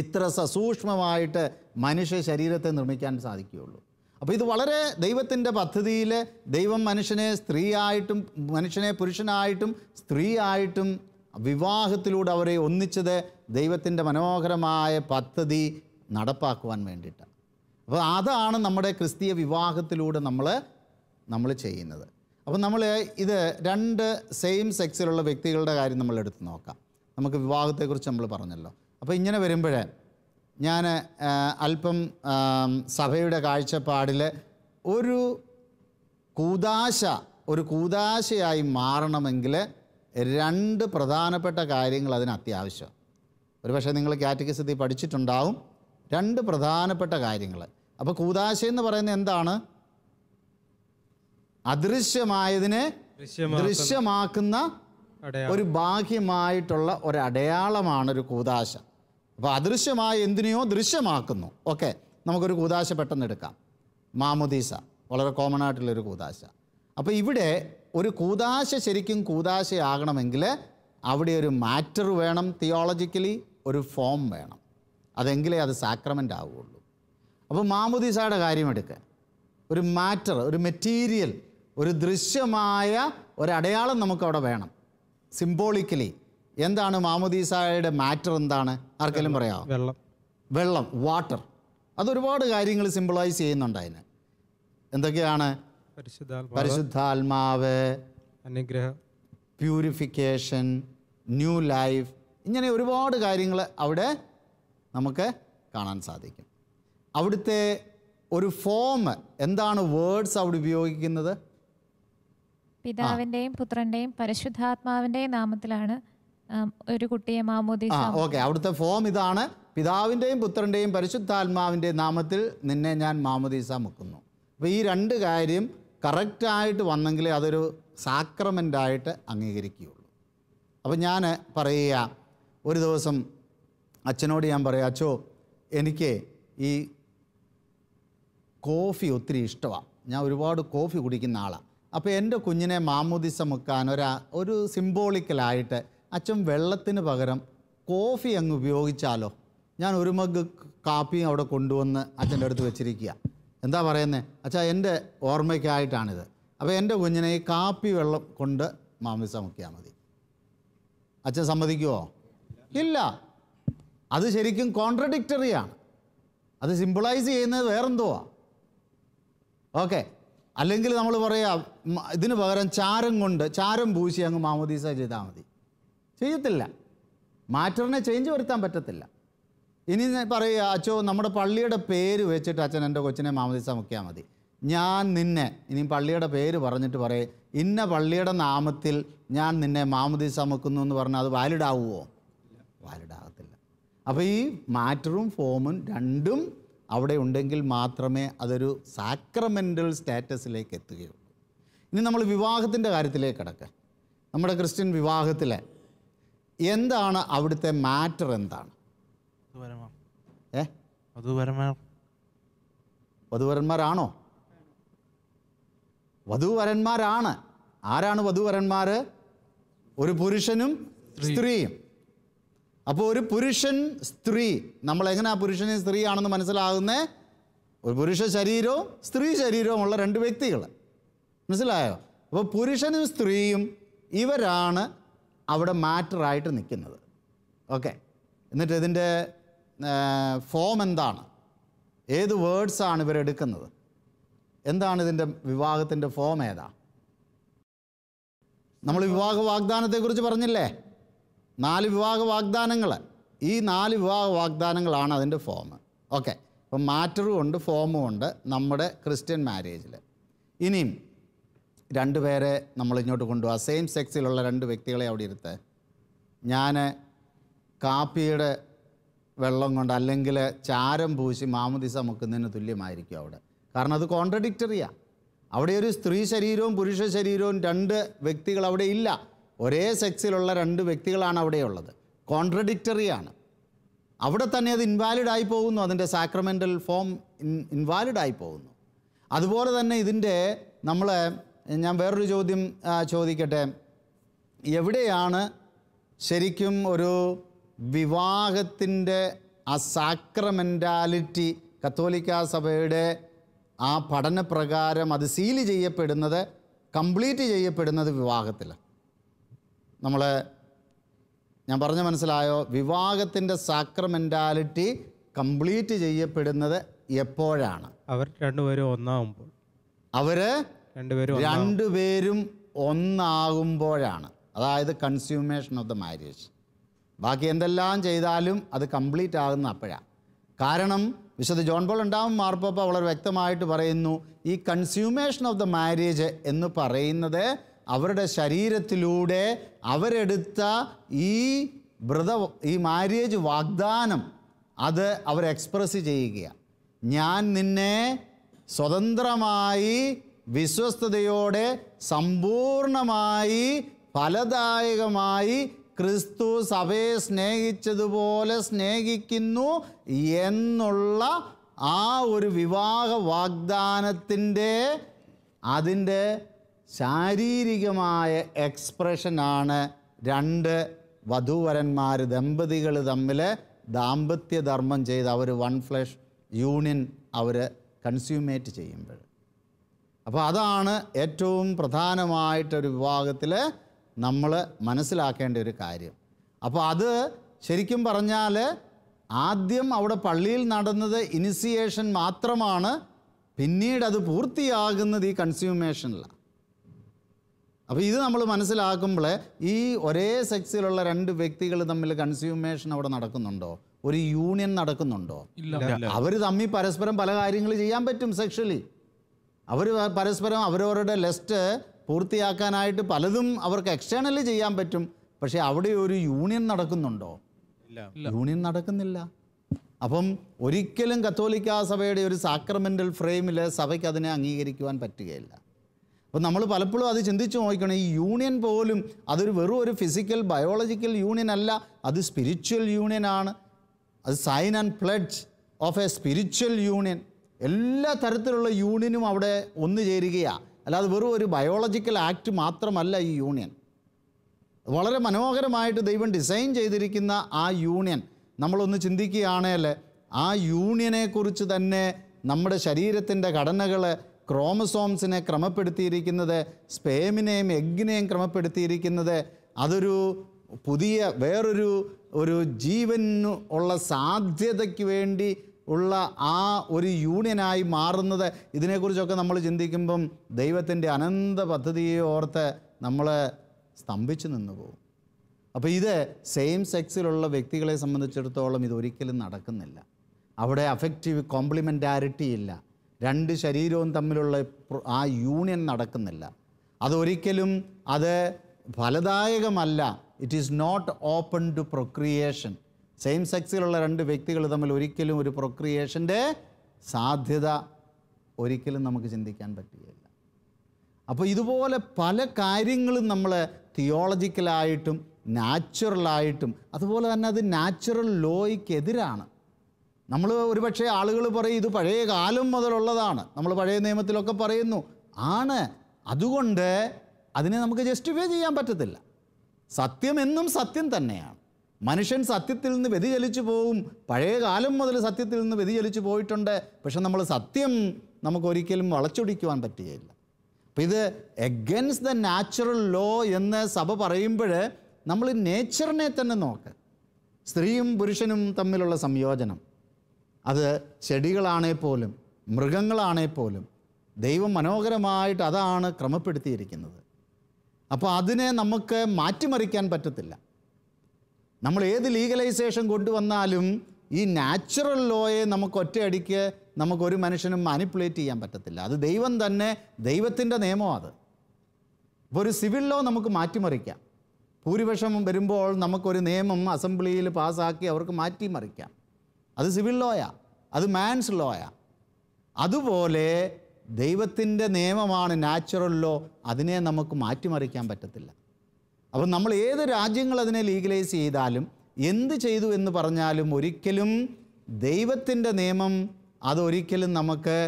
ഇത്ര സസൂക്ഷ്മമായിട്ട് മനുഷ്യ ശരീരത്തെ നിർമ്മിക്കാൻ സാധിക്കുകയുള്ളൂ അപ്പോൾ ഇത് വളരെ ദൈവത്തിൻ്റെ പദ്ധതിയിൽ ദൈവം മനുഷ്യനെ സ്ത്രീയായിട്ടും മനുഷ്യനെ പുരുഷനായിട്ടും സ്ത്രീയായിട്ടും വിവാഹത്തിലൂടെ അവരെ ഒന്നിച്ചത് ദൈവത്തിൻ്റെ മനോഹരമായ പദ്ധതി നടപ്പാക്കുവാൻ വേണ്ടിയിട്ടാണ് അപ്പോൾ അതാണ് നമ്മുടെ ക്രിസ്തീയ വിവാഹത്തിലൂടെ നമ്മൾ നമ്മൾ ചെയ്യുന്നത് അപ്പോൾ നമ്മൾ ഇത് രണ്ട് സെയിം സെക്സിലുള്ള വ്യക്തികളുടെ കാര്യം നമ്മൾ എടുത്ത് നോക്കാം നമുക്ക് വിവാഹത്തെക്കുറിച്ച് നമ്മൾ പറഞ്ഞല്ലോ അപ്പോൾ ഇങ്ങനെ വരുമ്പോഴേ ഞാൻ അല്പം സഭയുടെ കാഴ്ചപ്പാടിൽ ഒരു കൂതാശ ഒരു കൂതാശയായി മാറണമെങ്കിൽ രണ്ട് പ്രധാനപ്പെട്ട കാര്യങ്ങൾ അതിന് അത്യാവശ്യം പക്ഷേ നിങ്ങൾ കാറ്റഗറിസത്തിൽ പഠിച്ചിട്ടുണ്ടാവും രണ്ട് പ്രധാനപ്പെട്ട കാര്യങ്ങൾ അപ്പോൾ കൂതാശ എന്ന് പറയുന്നത് എന്താണ് അദൃശ്യമായതിനെ ദൃശ്യമാക്കുന്ന ഒരു ബാഹ്യമായിട്ടുള്ള ഒരു അടയാളമാണ് ഒരു കൂതാശ അപ്പോൾ അദൃശ്യമായ എന്തിനെയോ ദൃശ്യമാക്കുന്നു ഓക്കെ നമുക്കൊരു കൂതാശ പെട്ടെന്ന് എടുക്കാം മാമുദീസ വളരെ കോമൺ ആയിട്ടുള്ളൊരു കൂതാശ അപ്പോൾ ഇവിടെ ഒരു കൂതാശ ശരിക്കും കൂതാശയാകണമെങ്കിൽ അവിടെ ഒരു മാറ്റർ വേണം തിയോളജിക്കലി ഒരു ഫോം വേണം അതെങ്കിലേ അത് സാക്രമെൻ്റ് ആവുകയുള്ളൂ അപ്പോൾ മാമുദീസയുടെ കാര്യം എടുക്കുക ഒരു മാറ്റർ ഒരു മെറ്റീരിയൽ ഒരു ദൃശ്യമായ ഒരടയാളം നമുക്കവിടെ വേണം സിംബോളിക്കലി എന്താണ് മാമുദീസായുടെ മാറ്റർ എന്താണ് ആർക്കെങ്കിലും പറയാം വെള്ളം വെള്ളം വാട്ടർ അതൊരുപാട് കാര്യങ്ങൾ സിമ്പിളൈസ് ചെയ്യുന്നുണ്ട് അതിന് എന്തൊക്കെയാണ് പരിശുദ്ധാത്മാവ് അനുഗ്രഹം പ്യൂരിഫിക്കേഷൻ ന്യൂ ലൈഫ് ഇങ്ങനെ ഒരുപാട് കാര്യങ്ങൾ അവിടെ നമുക്ക് കാണാൻ സാധിക്കും അവിടുത്തെ ഒരു ഫോം എന്താണ് വേർഡ്സ് അവിടെ ഉപയോഗിക്കുന്നത് പിതാവിന്റെയും പുത്രന്റെയും പരിശുദ്ധാത്മാവിന്റെയും നാമത്തിലാണ് ഒരു കുട്ടിയെ മാമോദീസ ഓക്കെ അവിടുത്തെ ഫോം ഇതാണ് പിതാവിന്റെയും പുത്രന്റെയും പരിശുദ്ധാത്മാവിന്റെ നാമത്തിൽ നിന്നെ ഞാൻ മാമോദീസ മുക്കുന്നു അപ്പോൾ ഈ രണ്ട് കാര്യം കറക്റ്റായിട്ട് വന്നെങ്കിലേ അതൊരു ആയിട്ട് അംഗീകരിക്കുകയുള്ളു അപ്പോൾ ഞാൻ പറയുക ഒരു ദിവസം അച്ഛനോട് ഞാൻ പറയാം അച്ഛോ എനിക്ക് ഈ കോഫി ഒത്തിരി ഇഷ്ടമാണ് ഞാൻ ഒരുപാട് കോഫി കുടിക്കുന്ന ആളാണ് അപ്പോൾ എൻ്റെ കുഞ്ഞിനെ മാമോദിസ മുക്കാൻ ഒരു ഒരു സിംബോളിക്കലായിട്ട് അച്ഛൻ വെള്ളത്തിന് പകരം കോഫി അങ്ങ് ഉപയോഗിച്ചാലോ ഞാൻ ഒരു മഗ് കാപ്പിയും അവിടെ കൊണ്ടുവന്ന് അച്ഛൻ്റെ അടുത്ത് വെച്ചിരിക്കുക എന്താ പറയുന്നത് അച്ഛാ എൻ്റെ ഓർമ്മയ്ക്കായിട്ടാണിത് അപ്പോൾ എൻ്റെ കുഞ്ഞിനെ ഈ കാപ്പി വെള്ളം കൊണ്ട് മാമിസ മുക്കിയാൽ മതി അച്ഛൻ സമ്മതിക്കുമോ ഇല്ല അത് ശരിക്കും കോൺട്രഡിക്റ്ററിയാണ് അത് സിമ്പിളൈസ് ചെയ്യുന്നത് വേറെന്തോ ഓക്കെ അല്ലെങ്കിൽ നമ്മൾ പറയാം ഇതിന് പകരം ചാരം കൊണ്ട് ചാരം പൂശി അങ്ങ് മാമോദീസ ചെയ്താൽ മതി ചെയ്യത്തില്ല മാറ്ററിനെ ചേഞ്ച് വരുത്താൻ പറ്റത്തില്ല ഇനി പറയുക അച്ചോ നമ്മുടെ പള്ളിയുടെ പേര് വെച്ചിട്ട് അച്ഛൻ എൻ്റെ കൊച്ചിനെ മാമോദീസ മുക്കിയാൽ മതി ഞാൻ നിന്നെ ഇനി പള്ളിയുടെ പേര് പറഞ്ഞിട്ട് പറയേ ഇന്ന പള്ളിയുടെ നാമത്തിൽ ഞാൻ നിന്നെ മാമോദീസ മുക്കുന്നു എന്ന് പറഞ്ഞാൽ അത് വാലിഡ് ആവുമോ വാലിഡ് ആകത്തില്ല അപ്പോൾ ഈ മാറ്ററും ഫോമും രണ്ടും അവിടെ ഉണ്ടെങ്കിൽ മാത്രമേ അതൊരു സാക്രമെൻ്റൽ സ്റ്റാറ്റസിലേക്ക് എത്തുകയുള്ളൂ ഇനി നമ്മൾ വിവാഹത്തിൻ്റെ കാര്യത്തിലേക്ക് കിടക്കുക നമ്മുടെ ക്രിസ്ത്യൻ വിവാഹത്തിൽ എന്താണ് അവിടുത്തെ മാറ്റർ എന്താണ് ഏ വധുവരന്മാരാണോ വധുവരന്മാരാണ് ആരാണ് വധുവരന്മാർ ഒരു പുരുഷനും സ്ത്രീയും അപ്പോൾ ഒരു പുരുഷൻ സ്ത്രീ നമ്മൾ എങ്ങനെ ആ പുരുഷനെ സ്ത്രീ ആണെന്ന് മനസ്സിലാകുന്ന ഒരു പുരുഷ ശരീരവും സ്ത്രീ ശരീരവും ഉള്ള രണ്ട് വ്യക്തികൾ മനസ്സിലായോ അപ്പോൾ പുരുഷനും സ്ത്രീയും ഇവരാണ് അവിടെ മാറ്ററായിട്ട് നിൽക്കുന്നത് ഓക്കെ എന്നിട്ട് ഇതിൻ്റെ ഫോം എന്താണ് ഏത് വേർഡ്സാണ് ഇവരെടുക്കുന്നത് എന്താണ് ഇതിൻ്റെ വിവാഹത്തിൻ്റെ ഫോം ഏതാ നമ്മൾ വിവാഹ വാഗ്ദാനത്തെക്കുറിച്ച് പറഞ്ഞില്ലേ നാല് വിവാഹ വാഗ്ദാനങ്ങൾ ഈ നാല് വിവാഹ വാഗ്ദാനങ്ങളാണ് അതിൻ്റെ ഫോം ഓക്കെ അപ്പം മാറ്ററും ഉണ്ട് ഫോമും ഉണ്ട് നമ്മുടെ ക്രിസ്ത്യൻ മാരേജിൽ ഇനിയും രണ്ട് പേരെ നമ്മൾ ഇങ്ങോട്ട് കൊണ്ടുപോകാം സെയിം സെക്സിലുള്ള രണ്ട് വ്യക്തികളെ അവിടെ ഇരുത്ത് ഞാൻ കാപ്പിയുടെ വെള്ളം കൊണ്ട് അല്ലെങ്കിൽ ചാരം പൂശി മാമദിസ മുക്കുന്നതിന് തുല്യമായിരിക്കും അവിടെ കാരണം അത് കോൺട്രഡിക്റ്ററിയാണ് അവിടെ ഒരു സ്ത്രീ ശരീരവും പുരുഷ ശരീരവും രണ്ട് വ്യക്തികൾ അവിടെ ഇല്ല ഒരേ സെക്സിലുള്ള രണ്ട് വ്യക്തികളാണ് അവിടെയുള്ളത് കോൺട്രഡിക്റ്ററിയാണ് അവിടെ തന്നെ അത് ഇൻവാലിഡ് ആയി പോകുന്നു അതിൻ്റെ സാക്രമെൻ്റൽ ഫോം ഇൻവാലിഡ് ആയി പോകുന്നു അതുപോലെ തന്നെ ഇതിൻ്റെ നമ്മൾ ഞാൻ വേറൊരു ചോദ്യം ചോദിക്കട്ടെ എവിടെയാണ് ശരിക്കും ഒരു വിവാഹത്തിൻ്റെ ആ സാക്രമെൻറ്റാലിറ്റി കത്തോലിക്ക സഭയുടെ ആ പഠനപ്രകാരം അത് സീൽ ചെയ്യപ്പെടുന്നത് കംപ്ലീറ്റ് ചെയ്യപ്പെടുന്നത് വിവാഹത്തിലാണ് നമ്മൾ ഞാൻ പറഞ്ഞ മനസ്സിലായോ വിവാഹത്തിൻ്റെ സാക്രമെൻറ്റാലിറ്റി കംപ്ലീറ്റ് ചെയ്യപ്പെടുന്നത് എപ്പോഴാണ് അവർ രണ്ടുപേരും ഒന്നാകുമ്പോൾ അവര് രണ്ടുപേരും രണ്ടുപേരും ഒന്നാകുമ്പോഴാണ് അതായത് കൺസ്യൂമേഷൻ ഓഫ് ദ മാരേജ് ബാക്കി എന്തെല്ലാം ചെയ്താലും അത് കംപ്ലീറ്റ് ആകുന്ന അപ്പോഴാണ് കാരണം വിശുദ്ധ ജോൺ ബോൾ ഉണ്ടാവും മാർപ്പപ്പ വളരെ വ്യക്തമായിട്ട് പറയുന്നു ഈ കൺസ്യൂമേഷൻ ഓഫ് ദ മാരേജ് എന്ന് പറയുന്നത് അവരുടെ ശരീരത്തിലൂടെ അവരെടുത്ത ഈ വ്രത ഈ മാര്യേജ് വാഗ്ദാനം അത് അവർ എക്സ്പ്രസ് ചെയ്യുകയാണ് ഞാൻ നിന്നെ സ്വതന്ത്രമായി വിശ്വസ്തയോടെ സമ്പൂർണമായി ഫലദായകമായി ക്രിസ്തു സഭയെ സ്നേഹിച്ചതുപോലെ സ്നേഹിക്കുന്നു എന്നുള്ള ആ ഒരു വിവാഹ വാഗ്ദാനത്തിൻ്റെ അതിൻ്റെ ശാരീരികമായ എക്സ്പ്രഷനാണ് രണ്ട് വധൂവരന്മാർ ദമ്പതികൾ തമ്മിൽ ദാമ്പത്യധർമ്മം ചെയ്ത് അവർ വൺ ഫ്ലഷ് യൂണിയൻ അവർ കൺസ്യൂമേറ്റ് ചെയ്യുമ്പോൾ അപ്പോൾ അതാണ് ഏറ്റവും പ്രധാനമായിട്ടൊരു വിഭാഗത്തിൽ നമ്മൾ മനസ്സിലാക്കേണ്ട ഒരു കാര്യം അപ്പോൾ അത് ശരിക്കും പറഞ്ഞാൽ ആദ്യം അവിടെ പള്ളിയിൽ നടന്നത് ഇനിസിയേഷൻ മാത്രമാണ് പിന്നീട് അത് പൂർത്തിയാകുന്നത് ഈ കൺസ്യൂമേഷനിലാണ് അപ്പോൾ ഇത് നമ്മൾ മനസ്സിലാക്കുമ്പോൾ ഈ ഒരേ സെക്സിലുള്ള രണ്ട് വ്യക്തികൾ തമ്മിൽ കൺസ്യൂമേഷൻ അവിടെ നടക്കുന്നുണ്ടോ ഒരു യൂണിയൻ നടക്കുന്നുണ്ടോ അവർ തമ്മിൽ പരസ്പരം പല കാര്യങ്ങൾ ചെയ്യാൻ പറ്റും സെക്ഷലി അവർ പരസ്പരം അവരവരുടെ ലെസ്റ്റ് പൂർത്തിയാക്കാനായിട്ട് പലതും അവർക്ക് എക്സ്റ്റേണലി ചെയ്യാൻ പറ്റും പക്ഷേ അവിടെ ഒരു യൂണിയൻ നടക്കുന്നുണ്ടോ യൂണിയൻ നടക്കുന്നില്ല അപ്പം ഒരിക്കലും കത്തോലിക്കാ സഭയുടെ ഒരു സാക്രമെൻ്റൽ ഫ്രെയിമിൽ സഭയ്ക്ക് അതിനെ അംഗീകരിക്കുവാൻ പറ്റുകയില്ല അപ്പോൾ നമ്മൾ പലപ്പോഴും അത് ചിന്തിച്ചു നോക്കണം ഈ യൂണിയൻ പോലും അതൊരു വെറും ഒരു ഫിസിക്കൽ ബയോളജിക്കൽ യൂണിയൻ അല്ല അത് സ്പിരിച്വൽ യൂണിയൻ ആണ് അത് sign and pledge of a spiritual union എല്ലാ തരത്തിലുള്ള യൂണിയനും അവിടെ ഒന്നു ചേരുകയാണ് അല്ലാതെ വെറും ഒരു ബയോളജിക്കൽ ആക്ട് മാത്രമല്ല ഈ യൂണിയൻ വളരെ മനോഹരമായിട്ട് ദൈവം ഡിസൈൻ ചെയ്തിരിക്കുന്ന ആ യൂണിയൻ നമ്മളൊന്ന് ചിന്തിക്കുകയാണെങ്കിൽ ആ യൂണിയനെക്കുറിച്ച് തന്നെ നമ്മുടെ ശരീരത്തിൻ്റെ ഘടനകൾ ക്രോമസോംസിനെ ക്രമപ്പെടുത്തിയിരിക്കുന്നത് സ്പേമിനെയും എഗ്ഗിനെയും ക്രമപ്പെടുത്തിയിരിക്കുന്നത് അതൊരു പുതിയ വേറൊരു ഒരു ജീവനു ഉള്ള സാധ്യതയ്ക്ക് വേണ്ടി ഉള്ള ആ ഒരു യൂണിയനായി മാറുന്നത് ഇതിനെക്കുറിച്ചൊക്കെ നമ്മൾ ചിന്തിക്കുമ്പം ദൈവത്തിൻ്റെ അനന്ത പദ്ധതിയെ ഓർത്ത് നമ്മൾ സ്തംഭിച്ചു നിന്ന് പോകും അപ്പോൾ ഇത് സെയിം സെക്സിലുള്ള വ്യക്തികളെ സംബന്ധിച്ചിടത്തോളം ഇത് ഒരിക്കലും നടക്കുന്നില്ല അവിടെ അഫക്റ്റീവ് കോംപ്ലിമെൻറ്റാരിറ്റി ഇല്ല രണ്ട് ശരീരവും തമ്മിലുള്ള ആ യൂണിയൻ നടക്കുന്നില്ല അതൊരിക്കലും അത് ഫലദായകമല്ല it is not open to procreation same സെക്സിലുള്ള രണ്ട് വ്യക്തികൾ തമ്മിൽ ഒരിക്കലും ഒരു പ്രൊക്രിയേഷൻ്റെ സാധ്യത ഒരിക്കലും നമുക്ക് ചിന്തിക്കാൻ പറ്റുകയില്ല അപ്പോൾ ഇതുപോലെ പല കാര്യങ്ങളും നമ്മൾ തിയോളജിക്കലായിട്ടും നാച്ചുറലായിട്ടും അതുപോലെ തന്നെ അത് നാച്ചുറൽ ലോയ്ക്കെതിരാണ് നമ്മൾ ഒരുപക്ഷെ ആളുകൾ പറയും ഇത് പഴയ കാലം മുതലുള്ളതാണ് നമ്മൾ പഴയ നിയമത്തിലൊക്കെ പറയുന്നു ആണ് അതുകൊണ്ട് അതിനെ നമുക്ക് ജസ്റ്റിഫൈ ചെയ്യാൻ പറ്റത്തില്ല സത്യം എന്നും സത്യം തന്നെയാണ് മനുഷ്യൻ സത്യത്തിൽ നിന്ന് വ്യതിചലിച്ചു പോവും പഴയ കാലം മുതൽ സത്യത്തിൽ നിന്ന് വ്യതിചലിച്ചു പോയിട്ടുണ്ട് പക്ഷെ നമ്മൾ സത്യം നമുക്ക് ഒരിക്കലും വളച്ചൊടിക്കുവാൻ പറ്റുകയില്ല അപ്പോൾ ഇത് എഗൻസ്റ്റ് ദ നാച്ചുറൽ ലോ എന്ന് സഭ പറയുമ്പോൾ നമ്മൾ നേച്ചറിനെ തന്നെ നോക്ക് സ്ത്രീയും പുരുഷനും തമ്മിലുള്ള സംയോജനം അത് ചെടികളാണേ പോലും മൃഗങ്ങളാണേ പോലും ദൈവം മനോഹരമായിട്ട് അതാണ് ക്രമപ്പെടുത്തിയിരിക്കുന്നത് അപ്പോൾ അതിനെ നമുക്ക് മാറ്റിമറിക്കാൻ പറ്റത്തില്ല നമ്മൾ ഏത് ലീഗലൈസേഷൻ കൊണ്ടുവന്നാലും ഈ നാച്ചുറൽ ലോയെ നമുക്ക് ഒറ്റയടിക്ക് നമുക്കൊരു മനുഷ്യനും മാനിപ്പുലേറ്റ് ചെയ്യാൻ പറ്റത്തില്ല അത് ദൈവം തന്നെ ദൈവത്തിൻ്റെ നിയമം അത് ഇപ്പോൾ ഒരു സിവിൽ ലോ നമുക്ക് മാറ്റിമറിക്കാം ഭൂരിപക്ഷം വരുമ്പോൾ നമുക്കൊരു നിയമം അസംബ്ലിയിൽ പാസ്സാക്കി അവർക്ക് മാറ്റിമറിക്കാം അത് സിവിൽ ലോയാ അത് മാൻസ് ലോയാ അതുപോലെ ദൈവത്തിൻ്റെ നിയമമാണ് നാച്ചുറൽ ലോ അതിനെ നമുക്ക് മാറ്റിമറിക്കാൻ പറ്റത്തില്ല അപ്പോൾ നമ്മൾ ഏത് രാജ്യങ്ങൾ അതിനെ ലീഗലൈസ് ചെയ്താലും എന്ത് ചെയ്തു എന്ന് പറഞ്ഞാലും ഒരിക്കലും ദൈവത്തിൻ്റെ നിയമം അതൊരിക്കലും നമുക്ക്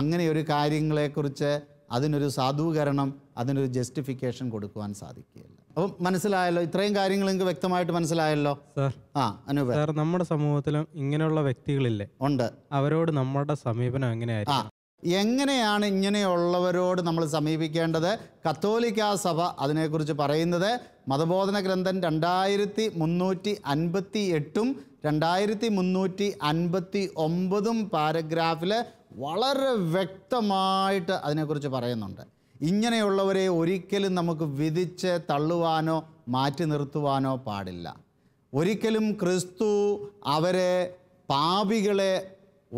അങ്ങനെ ഒരു കാര്യങ്ങളെക്കുറിച്ച് അതിനൊരു സാധൂകരണം അതിനൊരു ജസ്റ്റിഫിക്കേഷൻ കൊടുക്കുവാൻ സാധിക്കുകയില്ല അപ്പം മനസ്സിലായല്ലോ ഇത്രയും കാര്യങ്ങൾ നിങ്ങൾക്ക് വ്യക്തമായിട്ട് മനസ്സിലായല്ലോ സാർ ആ അനൂപ് സാർ നമ്മുടെ സമൂഹത്തിലും ഇങ്ങനെയുള്ള വ്യക്തികളില്ലേ ഉണ്ട് അവരോട് നമ്മുടെ സമീപനം എങ്ങനെയായിരിക്കും എങ്ങനെയാണ് ഇങ്ങനെയുള്ളവരോട് നമ്മൾ സമീപിക്കേണ്ടത് കത്തോലിക്ക സഭ അതിനെക്കുറിച്ച് പറയുന്നത് മതബോധന ഗ്രന്ഥം രണ്ടായിരത്തി മുന്നൂറ്റി അൻപത്തി എട്ടും രണ്ടായിരത്തി മുന്നൂറ്റി അൻപത്തി ഒമ്പതും പാരഗ്രാഫിൽ വളരെ വ്യക്തമായിട്ട് അതിനെക്കുറിച്ച് പറയുന്നുണ്ട് ഇങ്ങനെയുള്ളവരെ ഒരിക്കലും നമുക്ക് വിധിച്ച് തള്ളുവാനോ മാറ്റി നിർത്തുവാനോ പാടില്ല ഒരിക്കലും ക്രിസ്തു അവരെ പാപികളെ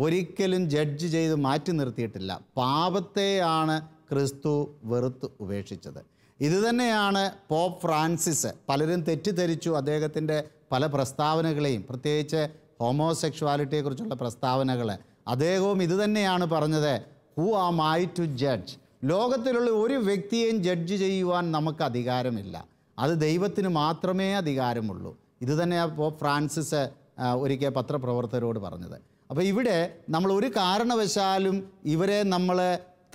ഒരിക്കലും ജഡ്ജ് ചെയ്ത് മാറ്റി നിർത്തിയിട്ടില്ല പാപത്തെയാണ് ക്രിസ്തു വെറുത്ത് ഉപേക്ഷിച്ചത് ഇതുതന്നെയാണ് പോപ്പ് ഫ്രാൻസിസ് പലരും തെറ്റിദ്ധരിച്ചു അദ്ദേഹത്തിൻ്റെ പല പ്രസ്താവനകളെയും പ്രത്യേകിച്ച് ഹോമോസെക്ഷുവാലിറ്റിയെക്കുറിച്ചുള്ള പ്രസ്താവനകൾ അദ്ദേഹവും ഇതുതന്നെയാണ് പറഞ്ഞത് ഹൂ ആ മൈ ടു ജഡ്ജ് ലോകത്തിലുള്ള ഒരു വ്യക്തിയെയും ജഡ്ജ് ചെയ്യുവാൻ നമുക്ക് അധികാരമില്ല അത് ദൈവത്തിന് മാത്രമേ അധികാരമുള്ളൂ ഇത് തന്നെ അപ്പോൾ ഫ്രാൻസിസ് ഒരിക്കൽ പത്രപ്രവർത്തകരോട് പറഞ്ഞത് അപ്പോൾ ഇവിടെ നമ്മൾ ഒരു കാരണവശാലും ഇവരെ നമ്മൾ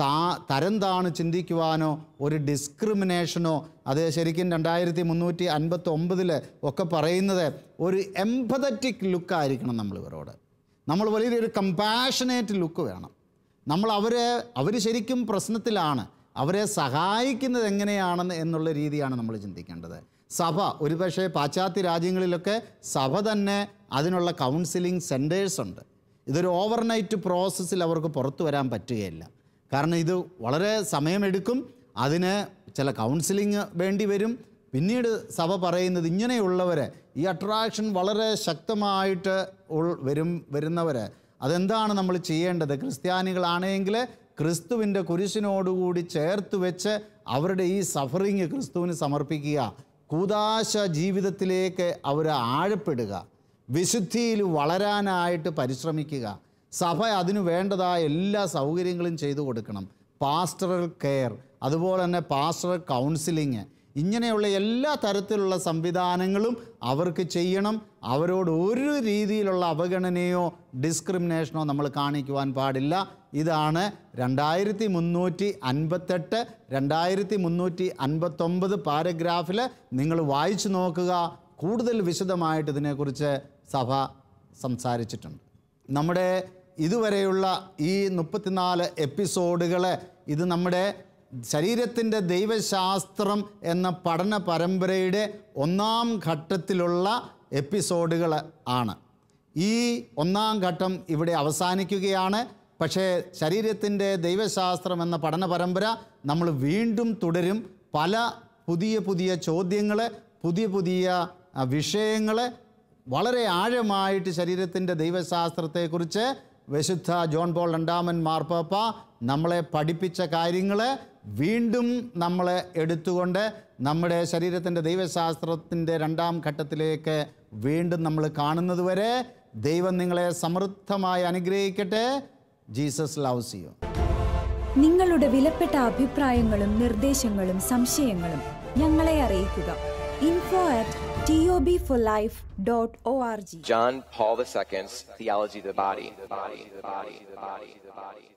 താ തരം താണ് ചിന്തിക്കുവാനോ ഒരു ഡിസ്ക്രിമിനേഷനോ അത് ശരിക്കും രണ്ടായിരത്തി മുന്നൂറ്റി അൻപത്തി ഒമ്പതിൽ ഒക്കെ പറയുന്നത് ഒരു എംപതറ്റിക് ലുക്കായിരിക്കണം നമ്മളിവരോട് നമ്മൾ വലിയൊരു കമ്പാഷനേറ്റ് ലുക്ക് വേണം നമ്മൾ അവരെ അവർ ശരിക്കും പ്രശ്നത്തിലാണ് അവരെ സഹായിക്കുന്നത് എങ്ങനെയാണെന്ന് എന്നുള്ള രീതിയാണ് നമ്മൾ ചിന്തിക്കേണ്ടത് സഭ ഒരുപക്ഷെ പാശ്ചാത്യ രാജ്യങ്ങളിലൊക്കെ സഭ തന്നെ അതിനുള്ള കൗൺസിലിംഗ് സെൻറ്റേഴ്സ് ഉണ്ട് ഇതൊരു ഓവർനൈറ്റ് പ്രോസസ്സിൽ അവർക്ക് പുറത്തു വരാൻ പറ്റുകയില്ല കാരണം ഇത് വളരെ സമയമെടുക്കും അതിന് ചില കൗൺസിലിംഗ് വേണ്ടി വരും പിന്നീട് സഭ പറയുന്നത് ഇങ്ങനെയുള്ളവരെ ഈ അട്രാക്ഷൻ വളരെ ശക്തമായിട്ട് വരും വരുന്നവരെ അതെന്താണ് നമ്മൾ ചെയ്യേണ്ടത് ക്രിസ്ത്യാനികളാണെങ്കിൽ ക്രിസ്തുവിൻ്റെ കുരിശിനോടുകൂടി ചേർത്ത് വെച്ച് അവരുടെ ഈ സഫറിങ് ക്രിസ്തുവിന് സമർപ്പിക്കുക കൂതാശ ജീവിതത്തിലേക്ക് അവർ ആഴപ്പെടുക വിശുദ്ധിയിൽ വളരാനായിട്ട് പരിശ്രമിക്കുക സഭ അതിനു വേണ്ടതായ എല്ലാ സൗകര്യങ്ങളും ചെയ്തു കൊടുക്കണം പാസ്റ്ററൽ കെയർ അതുപോലെ തന്നെ പാസ്റ്ററൽ കൗൺസിലിങ് ഇങ്ങനെയുള്ള എല്ലാ തരത്തിലുള്ള സംവിധാനങ്ങളും അവർക്ക് ചെയ്യണം അവരോട് ഒരു രീതിയിലുള്ള അവഗണനയോ ഡിസ്ക്രിമിനേഷനോ നമ്മൾ കാണിക്കുവാൻ പാടില്ല ഇതാണ് രണ്ടായിരത്തി മുന്നൂറ്റി അൻപത്തെട്ട് രണ്ടായിരത്തി മുന്നൂറ്റി അൻപത്തൊമ്പത് പാരഗ്രാഫിൽ നിങ്ങൾ വായിച്ചു നോക്കുക കൂടുതൽ വിശദമായിട്ട് ഇതിനെക്കുറിച്ച് സഭ സംസാരിച്ചിട്ടുണ്ട് നമ്മുടെ ഇതുവരെയുള്ള ഈ മുപ്പത്തിനാല് എപ്പിസോഡുകളെ ഇത് നമ്മുടെ ശരീരത്തിൻ്റെ ദൈവശാസ്ത്രം എന്ന പഠന പരമ്പരയുടെ ഒന്നാം ഘട്ടത്തിലുള്ള എപ്പിസോഡുകൾ ആണ് ഈ ഒന്നാം ഘട്ടം ഇവിടെ അവസാനിക്കുകയാണ് പക്ഷേ ശരീരത്തിൻ്റെ ദൈവശാസ്ത്രം എന്ന പഠന പരമ്പര നമ്മൾ വീണ്ടും തുടരും പല പുതിയ പുതിയ ചോദ്യങ്ങൾ പുതിയ പുതിയ വിഷയങ്ങൾ വളരെ ആഴമായിട്ട് ശരീരത്തിൻ്റെ ദൈവശാസ്ത്രത്തെക്കുറിച്ച് വിശുദ്ധ ജോൺ പോൾ രണ്ടാമൻ മാർപ്പാപ്പ നമ്മളെ പഠിപ്പിച്ച കാര്യങ്ങൾ വീണ്ടും നമ്മളെ എടുത്തുകൊണ്ട് നമ്മുടെ ശരീരത്തിൻ്റെ ദൈവശാസ്ത്രത്തിൻ്റെ രണ്ടാം ഘട്ടത്തിലേക്ക് വീണ്ടും നമ്മൾ കാണുന്നത് വരെ ദൈവം നിങ്ങളെ സമൃദ്ധമായി അനുഗ്രഹിക്കട്ടെ ജീസസ് ലവ്സ് യു നിങ്ങളുടെ വിലപ്പെട്ട അഭിപ്രായങ്ങളും നിർദ്ദേശങ്ങളും സംശയങ്ങളും ഞങ്ങളെ അറിയിക്കുക info at T O B four life dot O R G John Paul the theology the body